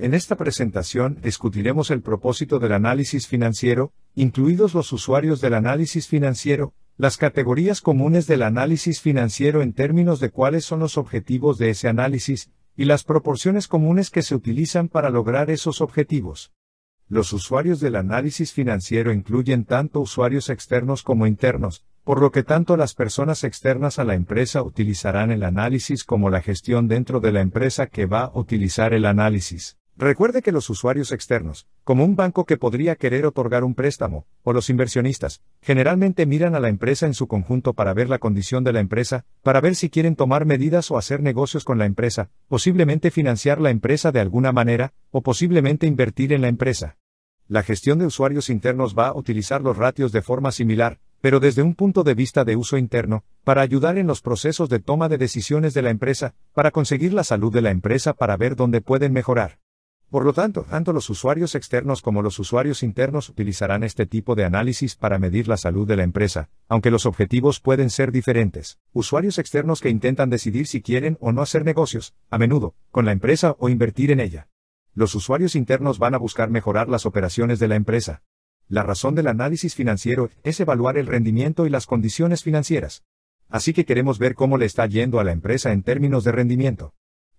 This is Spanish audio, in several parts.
En esta presentación discutiremos el propósito del análisis financiero, incluidos los usuarios del análisis financiero, las categorías comunes del análisis financiero en términos de cuáles son los objetivos de ese análisis, y las proporciones comunes que se utilizan para lograr esos objetivos. Los usuarios del análisis financiero incluyen tanto usuarios externos como internos, por lo que tanto las personas externas a la empresa utilizarán el análisis como la gestión dentro de la empresa que va a utilizar el análisis. Recuerde que los usuarios externos, como un banco que podría querer otorgar un préstamo, o los inversionistas, generalmente miran a la empresa en su conjunto para ver la condición de la empresa, para ver si quieren tomar medidas o hacer negocios con la empresa, posiblemente financiar la empresa de alguna manera, o posiblemente invertir en la empresa. La gestión de usuarios internos va a utilizar los ratios de forma similar, pero desde un punto de vista de uso interno, para ayudar en los procesos de toma de decisiones de la empresa, para conseguir la salud de la empresa, para ver dónde pueden mejorar. Por lo tanto, tanto los usuarios externos como los usuarios internos utilizarán este tipo de análisis para medir la salud de la empresa, aunque los objetivos pueden ser diferentes. Usuarios externos que intentan decidir si quieren o no hacer negocios, a menudo, con la empresa o invertir en ella. Los usuarios internos van a buscar mejorar las operaciones de la empresa. La razón del análisis financiero es evaluar el rendimiento y las condiciones financieras. Así que queremos ver cómo le está yendo a la empresa en términos de rendimiento.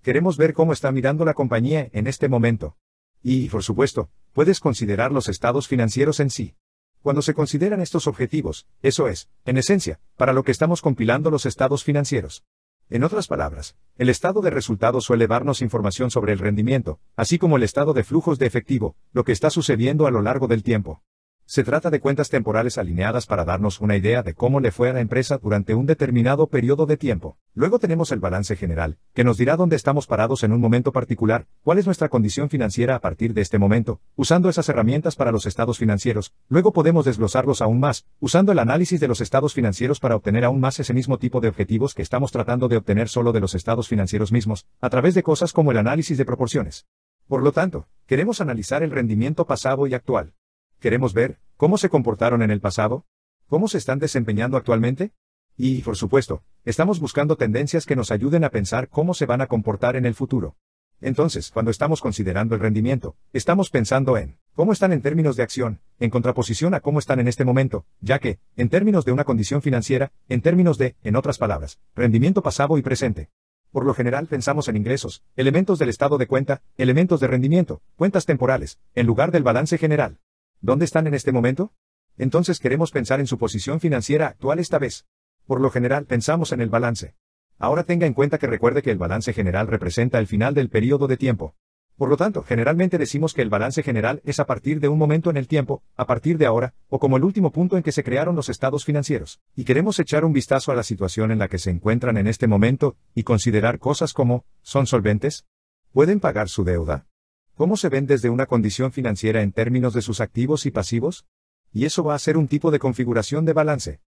Queremos ver cómo está mirando la compañía en este momento. Y, por supuesto, puedes considerar los estados financieros en sí. Cuando se consideran estos objetivos, eso es, en esencia, para lo que estamos compilando los estados financieros. En otras palabras, el estado de resultados suele darnos información sobre el rendimiento, así como el estado de flujos de efectivo, lo que está sucediendo a lo largo del tiempo. Se trata de cuentas temporales alineadas para darnos una idea de cómo le fue a la empresa durante un determinado periodo de tiempo. Luego tenemos el balance general, que nos dirá dónde estamos parados en un momento particular, cuál es nuestra condición financiera a partir de este momento, usando esas herramientas para los estados financieros. Luego podemos desglosarlos aún más, usando el análisis de los estados financieros para obtener aún más ese mismo tipo de objetivos que estamos tratando de obtener solo de los estados financieros mismos, a través de cosas como el análisis de proporciones. Por lo tanto, queremos analizar el rendimiento pasado y actual. Queremos ver, ¿cómo se comportaron en el pasado? ¿Cómo se están desempeñando actualmente? Y, por supuesto, estamos buscando tendencias que nos ayuden a pensar cómo se van a comportar en el futuro. Entonces, cuando estamos considerando el rendimiento, estamos pensando en cómo están en términos de acción, en contraposición a cómo están en este momento, ya que, en términos de una condición financiera, en términos de, en otras palabras, rendimiento pasado y presente. Por lo general pensamos en ingresos, elementos del estado de cuenta, elementos de rendimiento, cuentas temporales, en lugar del balance general. ¿Dónde están en este momento? Entonces queremos pensar en su posición financiera actual esta vez. Por lo general pensamos en el balance. Ahora tenga en cuenta que recuerde que el balance general representa el final del periodo de tiempo. Por lo tanto, generalmente decimos que el balance general es a partir de un momento en el tiempo, a partir de ahora, o como el último punto en que se crearon los estados financieros. Y queremos echar un vistazo a la situación en la que se encuentran en este momento, y considerar cosas como, ¿son solventes? ¿Pueden pagar su deuda? ¿Cómo se ven desde una condición financiera en términos de sus activos y pasivos? Y eso va a ser un tipo de configuración de balance.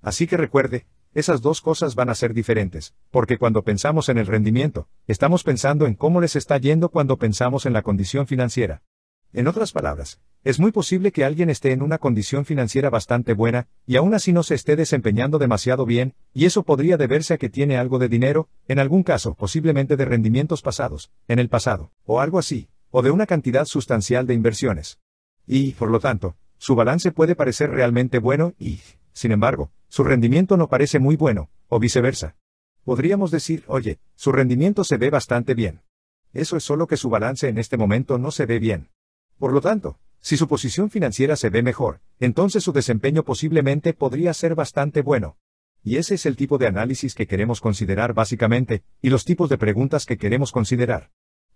Así que recuerde, esas dos cosas van a ser diferentes, porque cuando pensamos en el rendimiento, estamos pensando en cómo les está yendo cuando pensamos en la condición financiera. En otras palabras, es muy posible que alguien esté en una condición financiera bastante buena, y aún así no se esté desempeñando demasiado bien, y eso podría deberse a que tiene algo de dinero, en algún caso posiblemente de rendimientos pasados, en el pasado, o algo así, o de una cantidad sustancial de inversiones. Y, por lo tanto, su balance puede parecer realmente bueno y, sin embargo, su rendimiento no parece muy bueno, o viceversa. Podríamos decir, oye, su rendimiento se ve bastante bien. Eso es solo que su balance en este momento no se ve bien. Por lo tanto, si su posición financiera se ve mejor, entonces su desempeño posiblemente podría ser bastante bueno. Y ese es el tipo de análisis que queremos considerar básicamente, y los tipos de preguntas que queremos considerar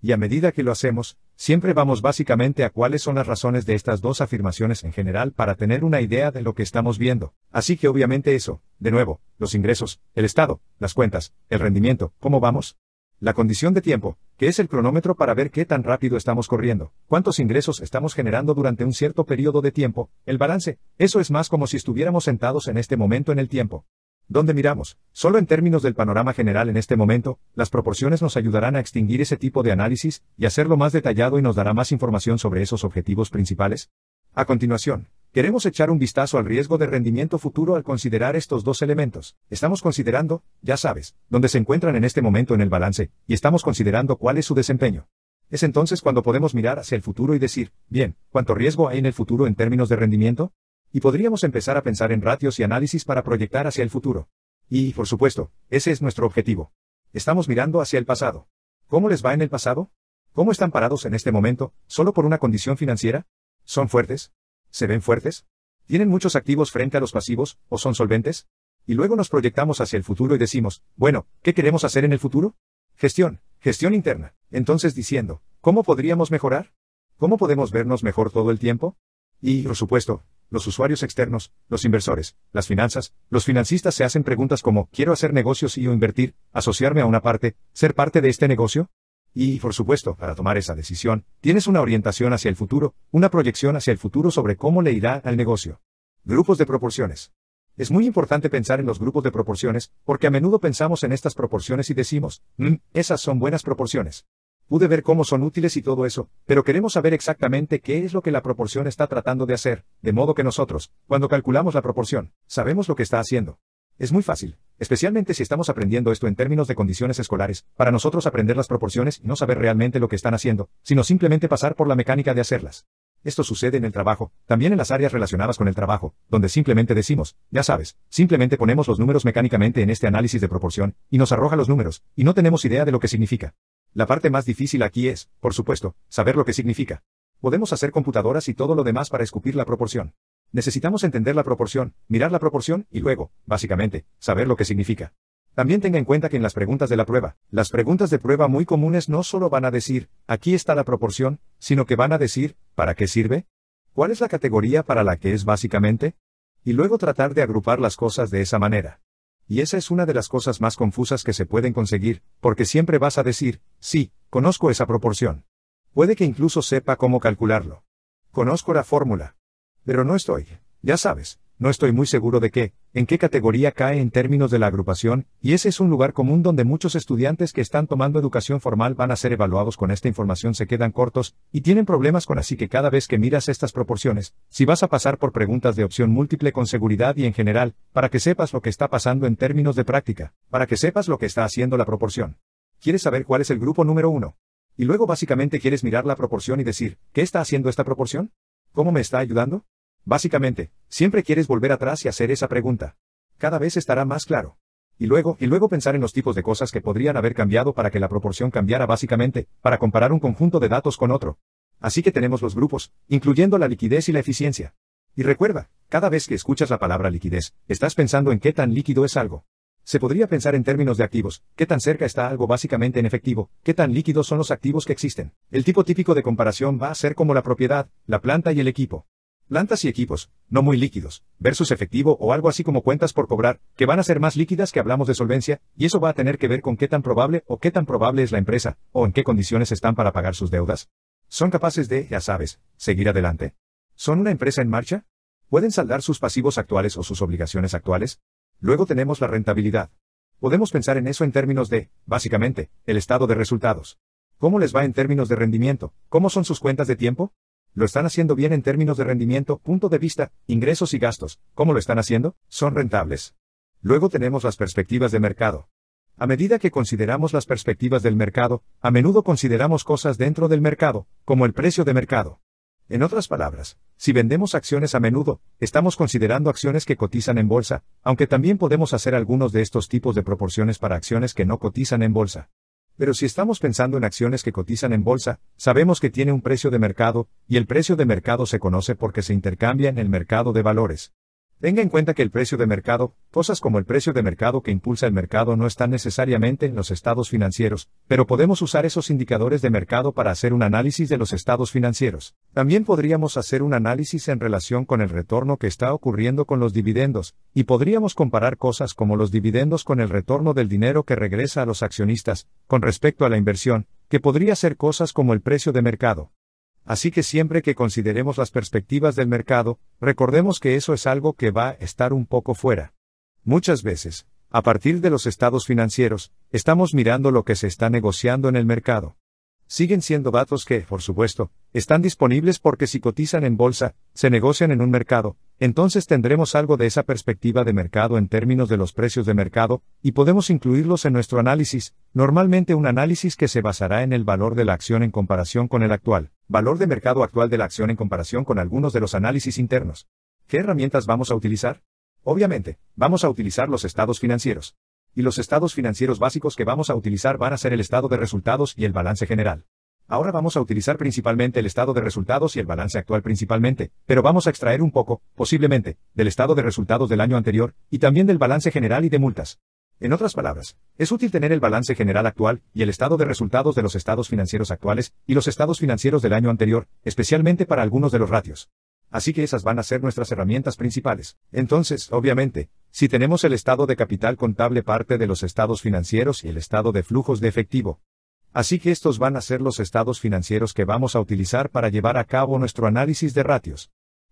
y a medida que lo hacemos, siempre vamos básicamente a cuáles son las razones de estas dos afirmaciones en general para tener una idea de lo que estamos viendo. Así que obviamente eso, de nuevo, los ingresos, el estado, las cuentas, el rendimiento, ¿cómo vamos? La condición de tiempo, que es el cronómetro para ver qué tan rápido estamos corriendo, cuántos ingresos estamos generando durante un cierto periodo de tiempo, el balance, eso es más como si estuviéramos sentados en este momento en el tiempo donde miramos, solo en términos del panorama general en este momento, las proporciones nos ayudarán a extinguir ese tipo de análisis y hacerlo más detallado y nos dará más información sobre esos objetivos principales. A continuación, queremos echar un vistazo al riesgo de rendimiento futuro al considerar estos dos elementos. Estamos considerando, ya sabes, dónde se encuentran en este momento en el balance, y estamos considerando cuál es su desempeño. Es entonces cuando podemos mirar hacia el futuro y decir, bien, ¿cuánto riesgo hay en el futuro en términos de rendimiento? Y podríamos empezar a pensar en ratios y análisis para proyectar hacia el futuro. Y, por supuesto, ese es nuestro objetivo. Estamos mirando hacia el pasado. ¿Cómo les va en el pasado? ¿Cómo están parados en este momento, solo por una condición financiera? ¿Son fuertes? ¿Se ven fuertes? ¿Tienen muchos activos frente a los pasivos, o son solventes? Y luego nos proyectamos hacia el futuro y decimos, bueno, ¿qué queremos hacer en el futuro? Gestión, gestión interna. Entonces diciendo, ¿cómo podríamos mejorar? ¿Cómo podemos vernos mejor todo el tiempo? Y, por supuesto, los usuarios externos, los inversores, las finanzas, los financistas se hacen preguntas como, ¿quiero hacer negocios y o invertir, asociarme a una parte, ser parte de este negocio? Y, por supuesto, para tomar esa decisión, tienes una orientación hacia el futuro, una proyección hacia el futuro sobre cómo le irá al negocio. Grupos de proporciones. Es muy importante pensar en los grupos de proporciones, porque a menudo pensamos en estas proporciones y decimos, mmm, esas son buenas proporciones. Pude ver cómo son útiles y todo eso, pero queremos saber exactamente qué es lo que la proporción está tratando de hacer, de modo que nosotros, cuando calculamos la proporción, sabemos lo que está haciendo. Es muy fácil, especialmente si estamos aprendiendo esto en términos de condiciones escolares, para nosotros aprender las proporciones y no saber realmente lo que están haciendo, sino simplemente pasar por la mecánica de hacerlas. Esto sucede en el trabajo, también en las áreas relacionadas con el trabajo, donde simplemente decimos, ya sabes, simplemente ponemos los números mecánicamente en este análisis de proporción, y nos arroja los números, y no tenemos idea de lo que significa. La parte más difícil aquí es, por supuesto, saber lo que significa. Podemos hacer computadoras y todo lo demás para escupir la proporción. Necesitamos entender la proporción, mirar la proporción y luego, básicamente, saber lo que significa. También tenga en cuenta que en las preguntas de la prueba, las preguntas de prueba muy comunes no solo van a decir, aquí está la proporción, sino que van a decir, ¿para qué sirve? ¿Cuál es la categoría para la que es básicamente? Y luego tratar de agrupar las cosas de esa manera. Y esa es una de las cosas más confusas que se pueden conseguir, porque siempre vas a decir, sí, conozco esa proporción. Puede que incluso sepa cómo calcularlo. Conozco la fórmula. Pero no estoy, ya sabes, no estoy muy seguro de qué, en qué categoría cae en términos de la agrupación, y ese es un lugar común donde muchos estudiantes que están tomando educación formal van a ser evaluados con esta información se quedan cortos, y tienen problemas con así que cada vez que miras estas proporciones, si vas a pasar por preguntas de opción múltiple con seguridad y en general, para que sepas lo que está pasando en términos de práctica, para que sepas lo que está haciendo la proporción. ¿Quieres saber cuál es el grupo número uno? Y luego básicamente quieres mirar la proporción y decir, ¿qué está haciendo esta proporción? ¿Cómo me está ayudando? Básicamente, Siempre quieres volver atrás y hacer esa pregunta. Cada vez estará más claro. Y luego, y luego pensar en los tipos de cosas que podrían haber cambiado para que la proporción cambiara básicamente, para comparar un conjunto de datos con otro. Así que tenemos los grupos, incluyendo la liquidez y la eficiencia. Y recuerda, cada vez que escuchas la palabra liquidez, estás pensando en qué tan líquido es algo. Se podría pensar en términos de activos, qué tan cerca está algo básicamente en efectivo, qué tan líquidos son los activos que existen. El tipo típico de comparación va a ser como la propiedad, la planta y el equipo. Plantas y equipos, no muy líquidos, versus efectivo o algo así como cuentas por cobrar, que van a ser más líquidas que hablamos de solvencia, y eso va a tener que ver con qué tan probable o qué tan probable es la empresa, o en qué condiciones están para pagar sus deudas. Son capaces de, ya sabes, seguir adelante. ¿Son una empresa en marcha? ¿Pueden saldar sus pasivos actuales o sus obligaciones actuales? Luego tenemos la rentabilidad. Podemos pensar en eso en términos de, básicamente, el estado de resultados. ¿Cómo les va en términos de rendimiento? ¿Cómo son sus cuentas de tiempo? ¿Lo están haciendo bien en términos de rendimiento, punto de vista, ingresos y gastos? ¿Cómo lo están haciendo? Son rentables. Luego tenemos las perspectivas de mercado. A medida que consideramos las perspectivas del mercado, a menudo consideramos cosas dentro del mercado, como el precio de mercado. En otras palabras, si vendemos acciones a menudo, estamos considerando acciones que cotizan en bolsa, aunque también podemos hacer algunos de estos tipos de proporciones para acciones que no cotizan en bolsa. Pero si estamos pensando en acciones que cotizan en bolsa, sabemos que tiene un precio de mercado, y el precio de mercado se conoce porque se intercambia en el mercado de valores. Tenga en cuenta que el precio de mercado, cosas como el precio de mercado que impulsa el mercado no están necesariamente en los estados financieros, pero podemos usar esos indicadores de mercado para hacer un análisis de los estados financieros. También podríamos hacer un análisis en relación con el retorno que está ocurriendo con los dividendos, y podríamos comparar cosas como los dividendos con el retorno del dinero que regresa a los accionistas, con respecto a la inversión, que podría ser cosas como el precio de mercado. Así que siempre que consideremos las perspectivas del mercado, recordemos que eso es algo que va a estar un poco fuera. Muchas veces, a partir de los estados financieros, estamos mirando lo que se está negociando en el mercado. Siguen siendo datos que, por supuesto, están disponibles porque si cotizan en bolsa, se negocian en un mercado, entonces tendremos algo de esa perspectiva de mercado en términos de los precios de mercado, y podemos incluirlos en nuestro análisis, normalmente un análisis que se basará en el valor de la acción en comparación con el actual, valor de mercado actual de la acción en comparación con algunos de los análisis internos. ¿Qué herramientas vamos a utilizar? Obviamente, vamos a utilizar los estados financieros. Y los estados financieros básicos que vamos a utilizar van a ser el estado de resultados y el balance general. Ahora vamos a utilizar principalmente el estado de resultados y el balance actual principalmente, pero vamos a extraer un poco, posiblemente, del estado de resultados del año anterior, y también del balance general y de multas. En otras palabras, es útil tener el balance general actual y el estado de resultados de los estados financieros actuales y los estados financieros del año anterior, especialmente para algunos de los ratios. Así que esas van a ser nuestras herramientas principales. Entonces, obviamente, si tenemos el estado de capital contable parte de los estados financieros y el estado de flujos de efectivo, Así que estos van a ser los estados financieros que vamos a utilizar para llevar a cabo nuestro análisis de ratios.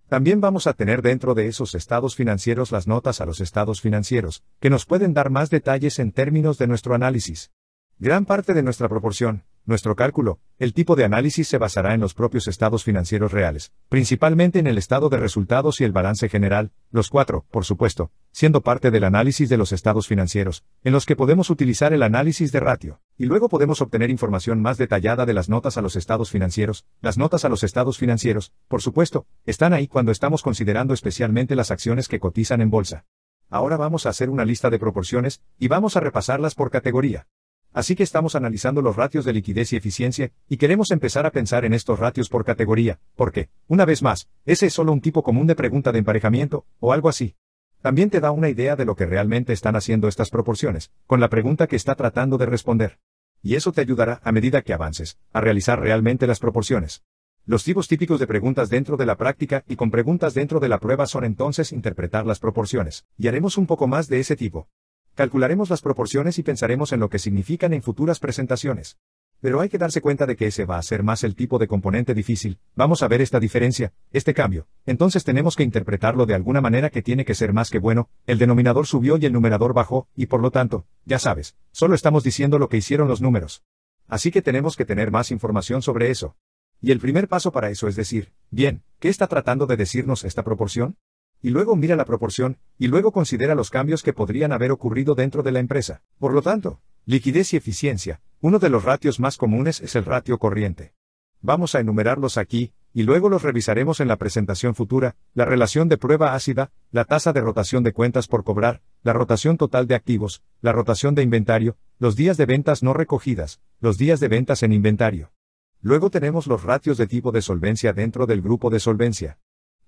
También vamos a tener dentro de esos estados financieros las notas a los estados financieros, que nos pueden dar más detalles en términos de nuestro análisis. Gran parte de nuestra proporción, nuestro cálculo, el tipo de análisis se basará en los propios estados financieros reales, principalmente en el estado de resultados y el balance general, los cuatro, por supuesto, siendo parte del análisis de los estados financieros, en los que podemos utilizar el análisis de ratio, y luego podemos obtener información más detallada de las notas a los estados financieros. Las notas a los estados financieros, por supuesto, están ahí cuando estamos considerando especialmente las acciones que cotizan en bolsa. Ahora vamos a hacer una lista de proporciones, y vamos a repasarlas por categoría. Así que estamos analizando los ratios de liquidez y eficiencia, y queremos empezar a pensar en estos ratios por categoría, porque, una vez más, ese es solo un tipo común de pregunta de emparejamiento, o algo así. También te da una idea de lo que realmente están haciendo estas proporciones, con la pregunta que está tratando de responder. Y eso te ayudará, a medida que avances, a realizar realmente las proporciones. Los tipos típicos de preguntas dentro de la práctica y con preguntas dentro de la prueba son entonces interpretar las proporciones, y haremos un poco más de ese tipo. Calcularemos las proporciones y pensaremos en lo que significan en futuras presentaciones. Pero hay que darse cuenta de que ese va a ser más el tipo de componente difícil, vamos a ver esta diferencia, este cambio, entonces tenemos que interpretarlo de alguna manera que tiene que ser más que bueno, el denominador subió y el numerador bajó, y por lo tanto, ya sabes, solo estamos diciendo lo que hicieron los números. Así que tenemos que tener más información sobre eso. Y el primer paso para eso es decir, bien, ¿qué está tratando de decirnos esta proporción? y luego mira la proporción, y luego considera los cambios que podrían haber ocurrido dentro de la empresa. Por lo tanto, liquidez y eficiencia, uno de los ratios más comunes es el ratio corriente. Vamos a enumerarlos aquí, y luego los revisaremos en la presentación futura, la relación de prueba ácida, la tasa de rotación de cuentas por cobrar, la rotación total de activos, la rotación de inventario, los días de ventas no recogidas, los días de ventas en inventario. Luego tenemos los ratios de tipo de solvencia dentro del grupo de solvencia.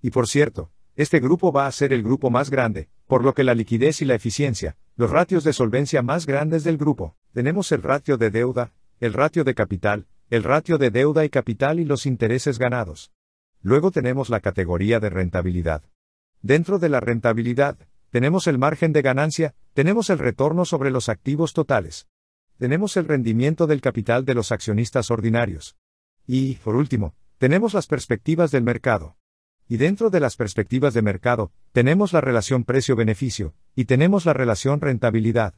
Y por cierto, este grupo va a ser el grupo más grande, por lo que la liquidez y la eficiencia, los ratios de solvencia más grandes del grupo. Tenemos el ratio de deuda, el ratio de capital, el ratio de deuda y capital y los intereses ganados. Luego tenemos la categoría de rentabilidad. Dentro de la rentabilidad, tenemos el margen de ganancia, tenemos el retorno sobre los activos totales. Tenemos el rendimiento del capital de los accionistas ordinarios. Y, por último, tenemos las perspectivas del mercado. Y dentro de las perspectivas de mercado, tenemos la relación precio-beneficio, y tenemos la relación rentabilidad.